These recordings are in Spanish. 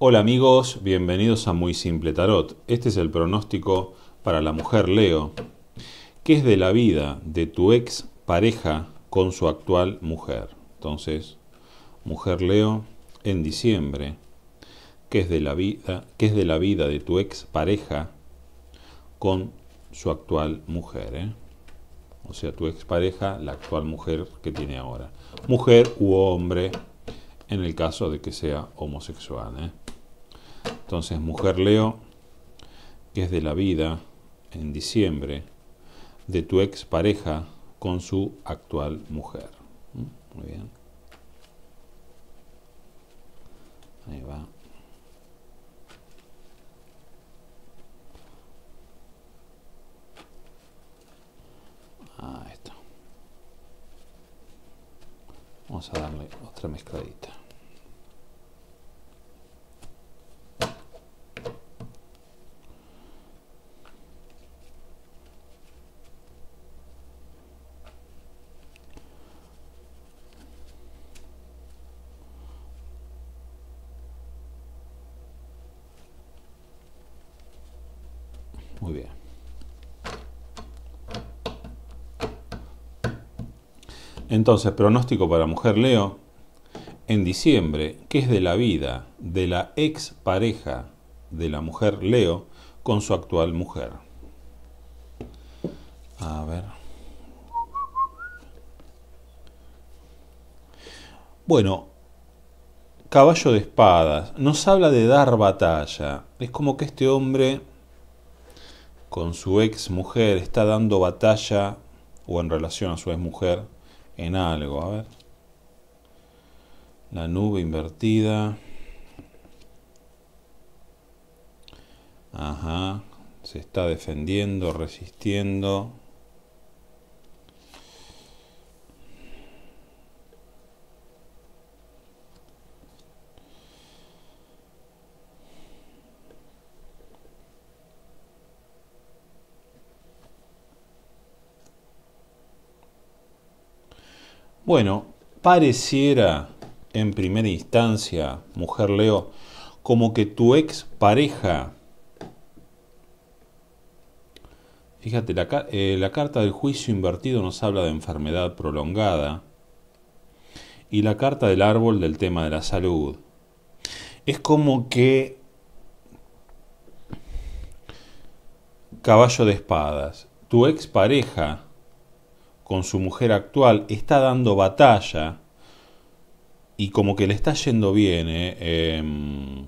Hola amigos, bienvenidos a Muy Simple Tarot. Este es el pronóstico para la mujer Leo, que es de la vida de tu ex pareja con su actual mujer. Entonces, mujer Leo, en diciembre, que es de la vida, que es de, la vida de tu ex pareja con su actual mujer. ¿eh? O sea, tu ex pareja, la actual mujer que tiene ahora. Mujer u hombre, en el caso de que sea homosexual. ¿eh? Entonces, mujer Leo, que es de la vida en diciembre de tu ex pareja con su actual mujer. ¿Mm? Muy bien. Ahí va. Ahí está. Vamos a darle otra mezcladita. Entonces, pronóstico para mujer Leo. En diciembre, que es de la vida de la ex pareja de la mujer Leo con su actual mujer. A ver. Bueno, caballo de espadas, nos habla de dar batalla. Es como que este hombre con su ex mujer está dando batalla, o en relación a su ex mujer, en algo. A ver. La nube invertida. Ajá. Se está defendiendo, resistiendo. Bueno, pareciera en primera instancia, mujer Leo, como que tu ex pareja, fíjate, la, eh, la carta del juicio invertido nos habla de enfermedad prolongada y la carta del árbol del tema de la salud. Es como que caballo de espadas, tu ex pareja con su mujer actual, está dando batalla y como que le está yendo bien, ¿eh? em,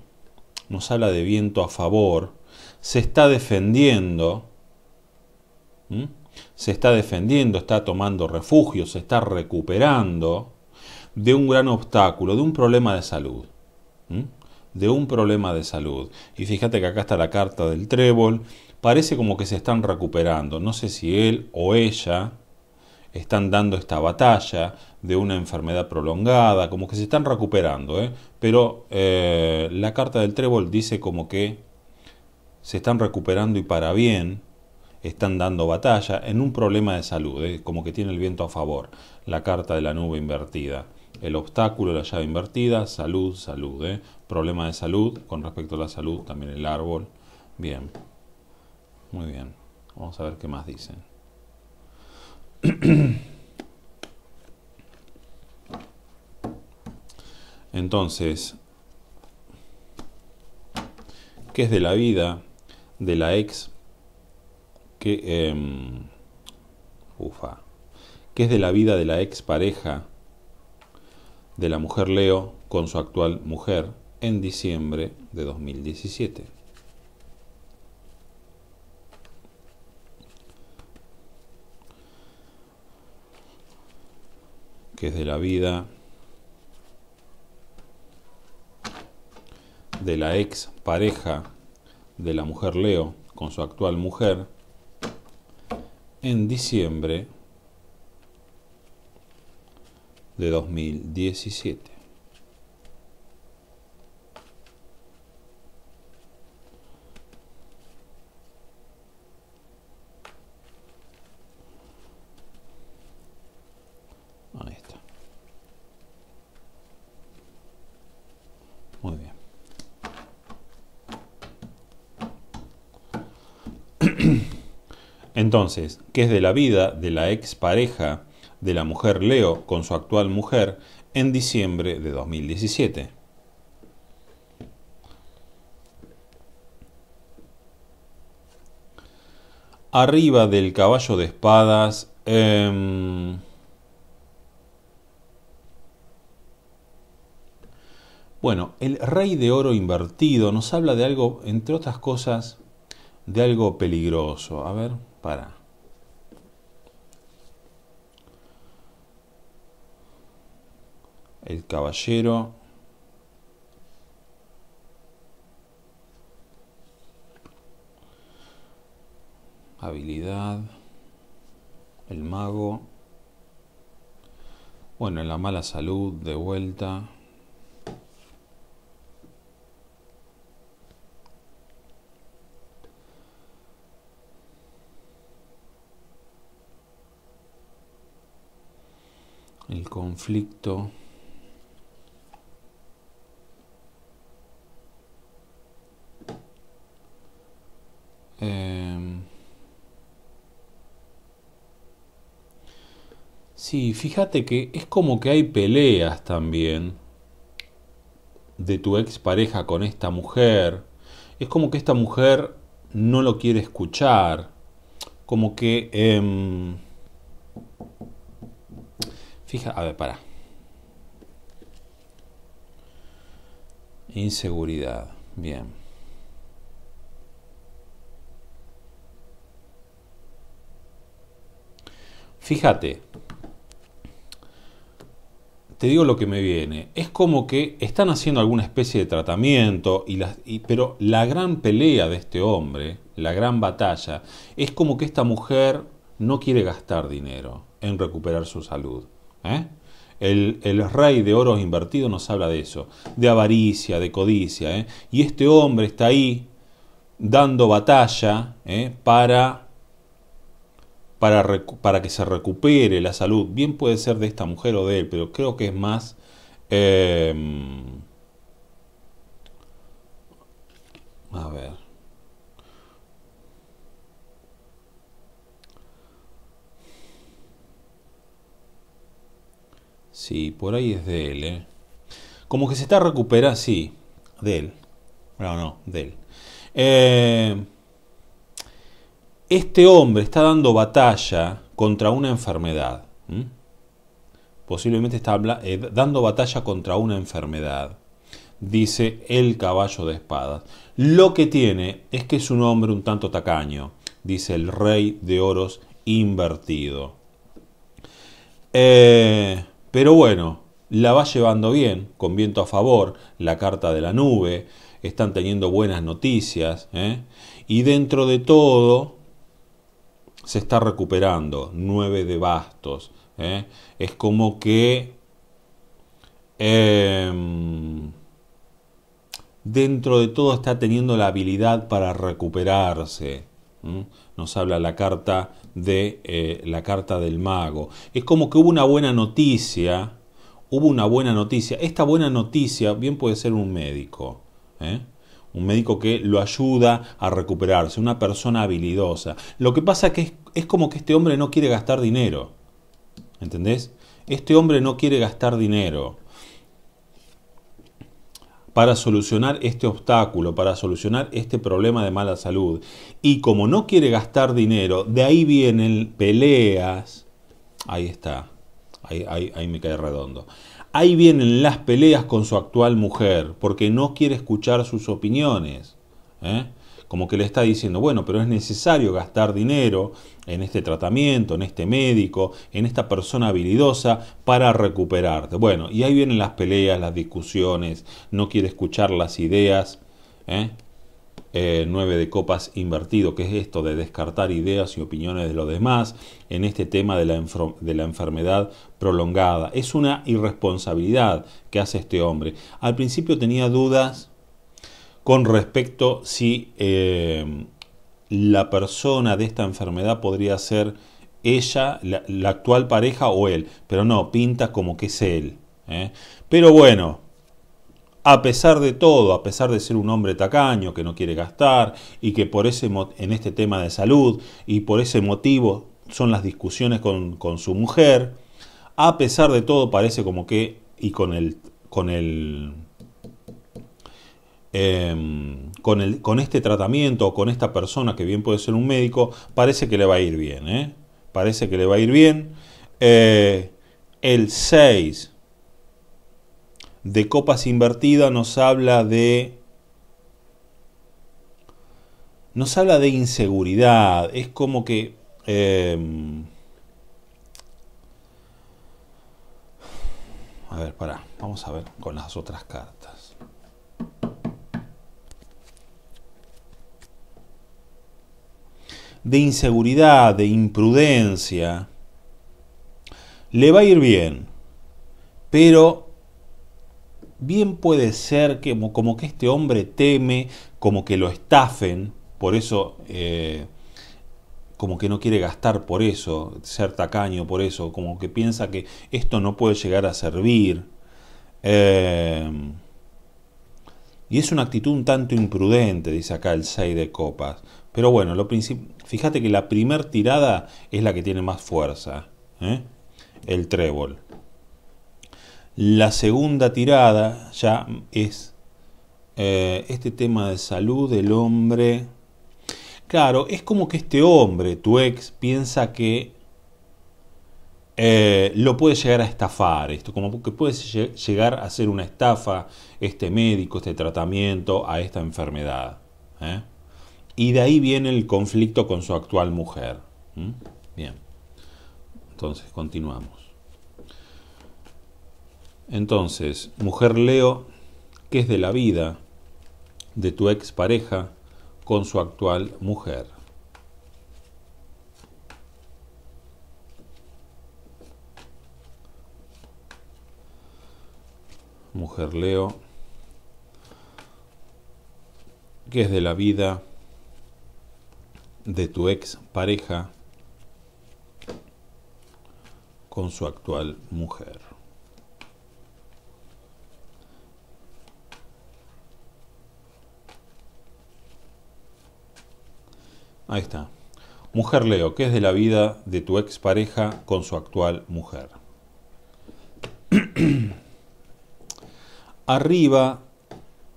nos habla de viento a favor, se está defendiendo, se está defendiendo, está tomando refugio, se está recuperando de un gran obstáculo, de un problema de salud. de un problema de salud. Y fíjate que acá está la carta del trébol. Parece como que se están recuperando. No sé si él o ella están dando esta batalla de una enfermedad prolongada, como que se están recuperando, ¿eh? pero eh, la carta del trébol dice como que se están recuperando y para bien, están dando batalla en un problema de salud, ¿eh? como que tiene el viento a favor, la carta de la nube invertida. El obstáculo, la llave invertida, salud, salud, ¿eh? problema de salud, con respecto a la salud también el árbol. Bien, muy bien, vamos a ver qué más dicen. Entonces, ¿qué es de la vida de la ex? ¿Qué, em, ufa. ¿Qué es de la vida de la ex pareja de la mujer Leo con su actual mujer en diciembre de 2017? que es de la vida, de la ex pareja de la mujer Leo con su actual mujer, en diciembre de 2017. Entonces, ¿qué es de la vida de la expareja de la mujer Leo con su actual mujer en diciembre de 2017. Arriba del caballo de espadas... Em, bueno, el rey de oro invertido nos habla de algo, entre otras cosas, de algo peligroso. A ver para el caballero habilidad el mago bueno en la mala salud de vuelta el conflicto si em, sí, fíjate que es como que hay peleas también de tu ex pareja con esta mujer. Es como que esta mujer no lo quiere escuchar. Como que... Em, Fija, a ver, para. Inseguridad, bien. Fíjate, te digo lo que me viene. Es como que están haciendo alguna especie de tratamiento, y, las, pero la gran pelea de este hombre, la gran batalla, es como que esta mujer no quiere gastar dinero en recuperar su salud. ¿Eh? El, rey de oros invertido nos habla de eso, de avaricia, de codicia. ¿eh? Y este hombre está ahí dando batalla ¿eh? para, para, para, que se recupere la salud. Bien puede ser de esta mujer o de él, pero creo que es más... Mm, a ver. Sí, por ahí es de él, ¿eh? Como que se está recuperando, sí, de él. No, no, de él. Eh, este hombre está dando batalla contra una enfermedad. Posiblemente está eh, dando batalla contra una enfermedad, dice el caballo de espadas. Lo que tiene es que es un hombre un tanto tacaño, dice el rey de oros invertido. Eh, pero bueno, la va llevando bien, con viento a favor, la carta de la nube, están teniendo buenas noticias, ¿eh? y dentro de todo se está recuperando, Nueve de bastos. ¿eh? Es como que em, dentro de todo está teniendo la habilidad para recuperarse. Nos habla la carta de eh, la carta del mago. Es como que hubo una buena noticia, hubo una buena noticia. Esta buena noticia bien puede ser un médico, ¿eh? un médico que lo ayuda a recuperarse, una persona habilidosa. Lo que pasa que es, es como que este hombre no quiere gastar dinero, ¿entendés? Este hombre no quiere gastar dinero para solucionar este obstáculo, para solucionar este problema de mala salud. Y como no quiere gastar dinero, de ahí vienen peleas. Ahí está, ahí, ahí, ahí me cae redondo. Ahí vienen las peleas con su actual mujer, porque no quiere escuchar sus opiniones. ¿eh? como que le está diciendo, bueno, pero es necesario gastar dinero en este tratamiento, en este médico, en esta persona habilidosa para recuperarte. Bueno, y ahí vienen las peleas, las discusiones, no quiere escuchar las ideas. ¿eh? 9 eh, de copas invertido, que es esto de descartar ideas y opiniones de los demás en este tema de de la enfermedad prolongada. Es una irresponsabilidad que hace este hombre. Al principio tenía dudas con respecto si eh, la persona de esta enfermedad podría ser ella, la, actual pareja o él. Pero no, pinta como que es él. ¿eh? Pero bueno, a pesar de todo, a pesar de ser un hombre tacaño que no quiere gastar y que por ese en este tema de salud y por ese motivo son las discusiones con, con su mujer, a pesar de todo parece como que, y con el, con el Em, con, el, con, este tratamiento o con esta persona, que bien puede ser un médico, parece que le va a ir bien. ¿eh? Parece que le va a ir bien. Eh, el 6 de copas invertida nos habla de... Nos habla de inseguridad. Es como que... Em, a ver, pará. Vamos a ver con las otras cartas. de inseguridad, de imprudencia, le va a ir bien. Pero bien puede ser que como, que este hombre teme, como que lo estafen, por eso eh, como que no quiere gastar por eso, ser tacaño por eso, como que piensa que esto no puede llegar a servir. Eh, y es una actitud un tanto imprudente, dice acá el 6 de copas, pero bueno, lo fíjate que la primer tirada es la que tiene más fuerza, ¿eh? el trébol. La segunda tirada ya es eh, este tema de salud del hombre. Claro, es como que este hombre, tu ex, piensa que eh, lo puede llegar a estafar esto, como que puede llegar a ser una estafa este médico, este tratamiento, a esta enfermedad. ¿eh? Y de ahí viene el conflicto con su actual mujer. Bien. Entonces, continuamos. Entonces, mujer Leo, ¿qué es de la vida de tu expareja con su actual mujer? Mujer Leo, ¿qué es de la vida de tu ex pareja con su actual mujer. Ahí está. Mujer Leo, ¿qué es de la vida de tu ex pareja con su actual mujer? arriba,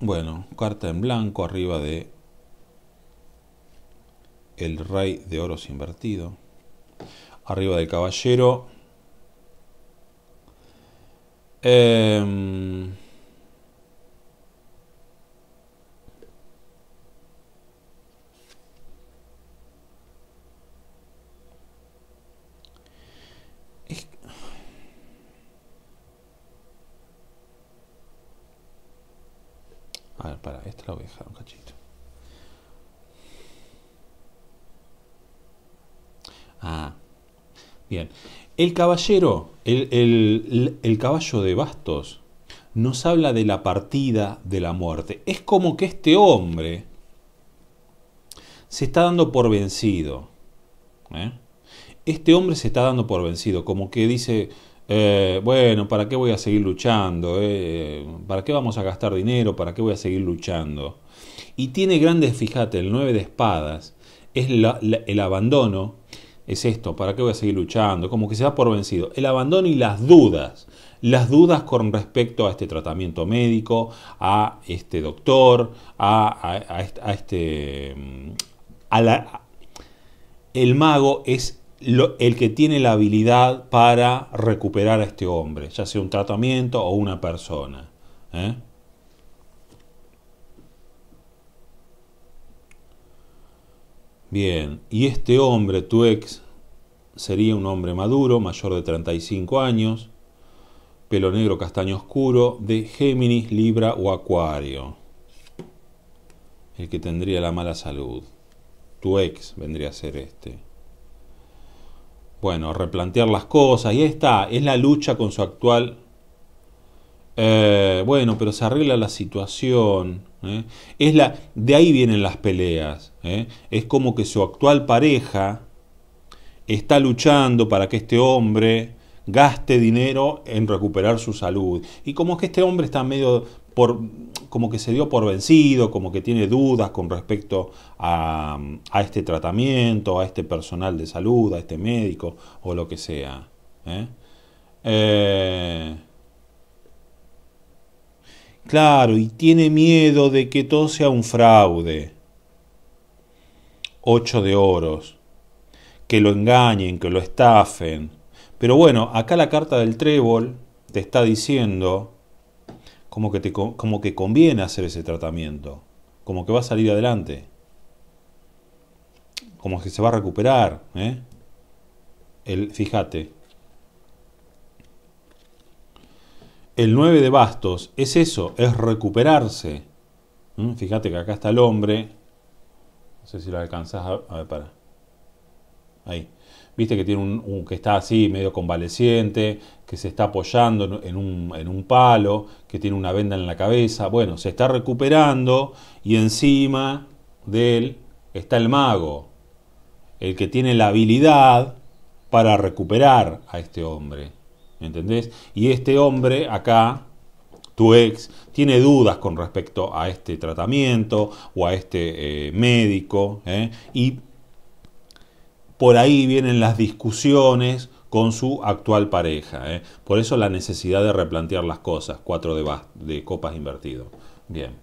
bueno, carta en blanco, arriba de el rey de oros invertido. Arriba del caballero. Eh, A ver, para, esta la voy a dejar un cachito. Bien. El caballero, el, caballo de bastos, nos habla de la partida de la muerte. Es como que este hombre se está dando por vencido. ¿eh? Este hombre se está dando por vencido, como que dice, eh, bueno, ¿para qué voy a seguir luchando? Eh? ¿Para qué vamos a gastar dinero? ¿Para qué voy a seguir luchando? Y tiene grandes, fíjate, el 9 de espadas, es el abandono, es esto, ¿para qué voy a seguir luchando? Como que se da por vencido. El abandono y las dudas. Las dudas con respecto a este tratamiento médico, a este doctor, a, a, este... Mm, a la, el mago es el que tiene la habilidad para recuperar a este hombre, ya sea un tratamiento o una persona. ¿eh? Bien, y este hombre, tu ex, sería un hombre maduro, mayor de 35 años, pelo negro castaño oscuro, de Géminis, Libra o Acuario. El que tendría la mala salud. Tu ex vendría a ser este. Bueno, replantear las cosas. Y esta es la lucha con su actual eh, bueno, pero se arregla la situación. ¿eh? Es la, de ahí vienen las peleas. ¿eh? Es como que su actual pareja está luchando para que este hombre gaste dinero en recuperar su salud. Y como que este hombre está medio por, como que se dio por vencido, como que tiene dudas con respecto a, este tratamiento, a este personal de salud, a este médico o lo que sea. ¿eh? eh Claro, y tiene miedo de que todo sea un fraude. Ocho de oros. Que lo engañen, que lo estafen. Pero bueno, acá la carta del trébol te está diciendo como que, te, que conviene hacer ese tratamiento. Como que va a salir adelante. Como que se va a recuperar. ¿eh? El, fíjate, el 9 de bastos es eso, es recuperarse. ¿Mm? Fíjate que acá está el hombre. No sé si lo alcanzás a, ver, para. Ahí. Viste que tiene un, que está así, medio convaleciente, que se está apoyando en un, en un palo, que tiene una venda en la cabeza. Bueno, se está recuperando y encima de él está el mago, el que tiene la habilidad para recuperar a este hombre. ¿Entendés? Y este hombre acá, tu ex, tiene dudas con respecto a este tratamiento o a este eh, médico. ¿eh? Y por ahí vienen las discusiones con su actual pareja. ¿eh? Por eso la necesidad de replantear las cosas. Cuatro de, copas invertido. Bien.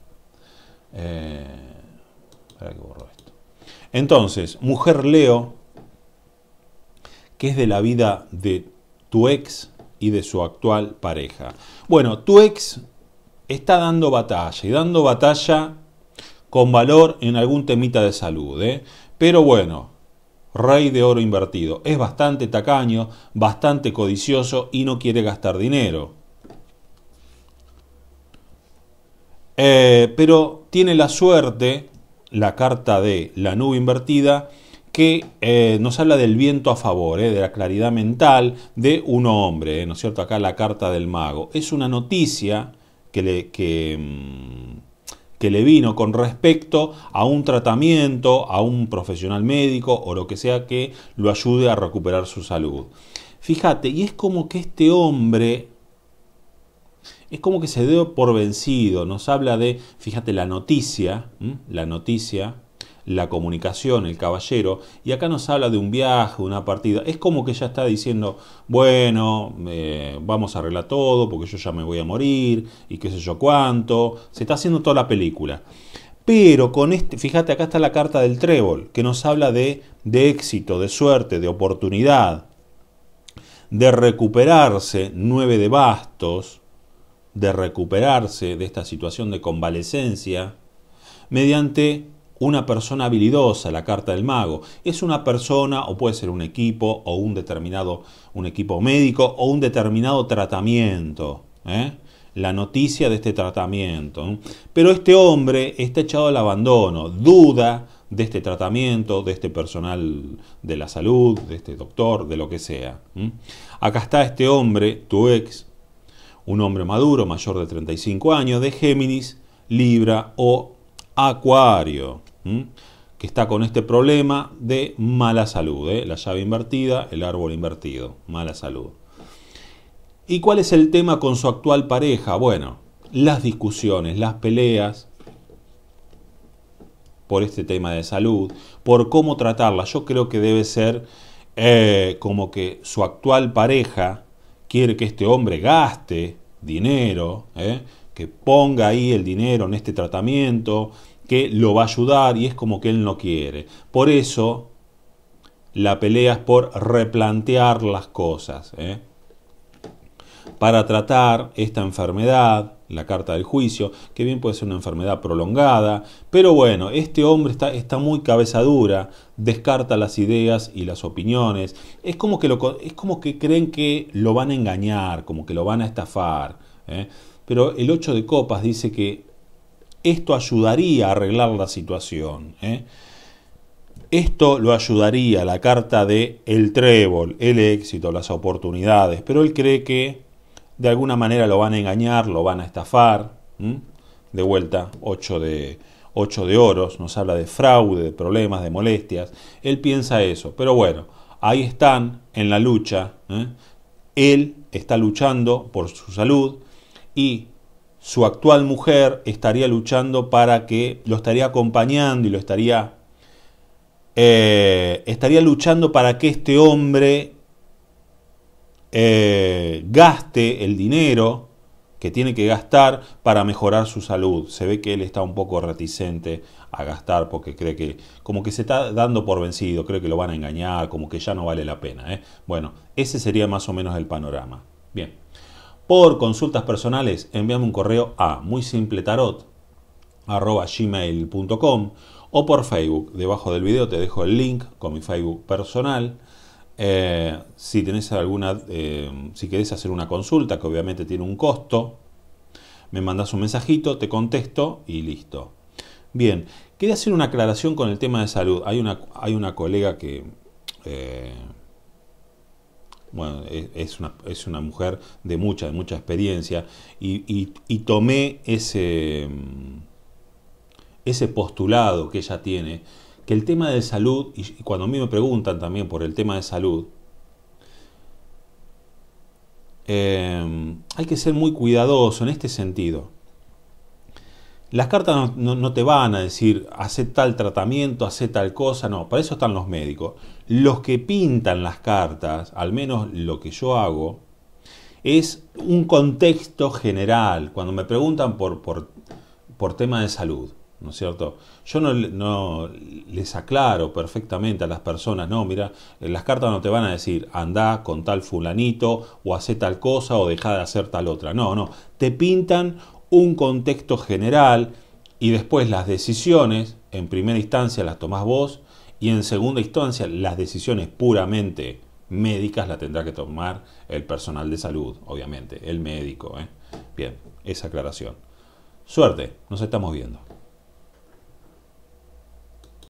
Entonces, mujer Leo, que es de la vida de tu ex, y de su actual pareja. Bueno, tu ex está dando batalla y dando batalla con valor en algún temita de salud. ¿eh? Pero bueno, rey de oro invertido. Es bastante tacaño, bastante codicioso y no quiere gastar dinero. Eh, pero tiene la suerte, la carta de la nube invertida, que eh, nos habla del viento a favor, eh, de la claridad mental de un hombre, eh, ¿no es cierto? Acá la carta del mago. Es una noticia que le, mm, que, le vino con respecto a un tratamiento, a un profesional médico o lo que sea que lo ayude a recuperar su salud. Fíjate, y es como que este hombre es como que se dio por vencido, nos habla de, fíjate, la noticia, la noticia la comunicación, el caballero, y acá nos habla de un viaje, una partida. Es como que ya está diciendo, bueno, eh, vamos a arreglar todo porque yo ya me voy a morir y qué sé yo cuánto. Se está haciendo toda la película. Pero con este, fíjate, acá está la carta del trébol, que nos habla de, de éxito, de suerte, de oportunidad, de recuperarse, nueve de bastos, de recuperarse de esta situación de convalecencia, mediante una persona habilidosa, la carta del mago, es una persona o puede ser un equipo o un determinado un equipo médico o un determinado tratamiento. ¿eh? La noticia de este tratamiento. Pero este hombre está echado al abandono, duda de este tratamiento, de este personal de la salud, de este doctor, de lo que sea. Acá está este hombre, tu ex, un hombre maduro, mayor de 35 años, de Géminis, Libra o Acuario que está con este problema de mala salud. ¿eh? La llave invertida, el árbol invertido, mala salud. ¿Y cuál es el tema con su actual pareja? Bueno, las discusiones, las peleas por este tema de salud, por cómo tratarla. Yo creo que debe ser eh, como que su actual pareja quiere que este hombre gaste dinero, ¿eh? que ponga ahí el dinero en este tratamiento, que lo va a ayudar y es como que él no quiere. Por eso la pelea es por replantear las cosas. ¿eh? Para tratar esta enfermedad, la carta del juicio, que bien puede ser una enfermedad prolongada, pero bueno, este hombre está, está muy cabezadura, descarta las ideas y las opiniones, es como que, lo, es como que creen que lo van a engañar, como que lo van a estafar, ¿eh? pero el 8 de copas dice que esto ayudaría a arreglar la situación. ¿eh? Esto lo ayudaría la carta de el trébol, el éxito, las oportunidades, pero él cree que de alguna manera lo van a engañar, lo van a estafar. De vuelta, 8 de, 8 de oros, nos habla de fraude, de problemas, de molestias. Él piensa eso, pero bueno, ahí están en la lucha. ¿eh? Él está luchando por su salud y su actual mujer estaría luchando para que lo estaría acompañando y lo estaría eh, estaría luchando para que este hombre eh, gaste el dinero que tiene que gastar para mejorar su salud. Se ve que él está un poco reticente a gastar porque cree que como que se está dando por vencido, cree que lo van a engañar, como que ya no vale la pena. ¿eh? Bueno, ese sería más o menos el panorama. Bien. Por consultas personales, envíame un correo a muy simple o por Facebook. Debajo del video te dejo el link con mi Facebook personal. Eh, si alguna, eh, si querés hacer una consulta, que obviamente tiene un costo, me mandas un mensajito, te contesto y listo. Bien, quería hacer una aclaración con el tema de salud. Hay una, hay una colega que eh, bueno, es una, es una mujer de mucha, de mucha experiencia, y, tomé ese, mm, ese postulado que ella tiene, que el tema de salud, y cuando a mí me preguntan también por el tema de salud, eh, hay que ser muy cuidadoso en este sentido. Las cartas no, te van a decir, hace tal tratamiento, hace tal cosa, no, para eso están los médicos. Los que pintan las cartas, al menos lo que yo hago, es un contexto general. Cuando me preguntan por, por, tema de salud, ¿no es cierto? Yo no, no, les aclaro perfectamente a las personas, no, mira, las cartas no te van a decir anda con tal fulanito o hace tal cosa o deja de hacer tal otra, no, no, te pintan un contexto general y después las decisiones, en primera instancia las tomás vos y en segunda instancia las decisiones puramente médicas las tendrá que tomar el personal de salud, obviamente, el médico. ¿eh? Bien, esa aclaración. Suerte, nos estamos viendo.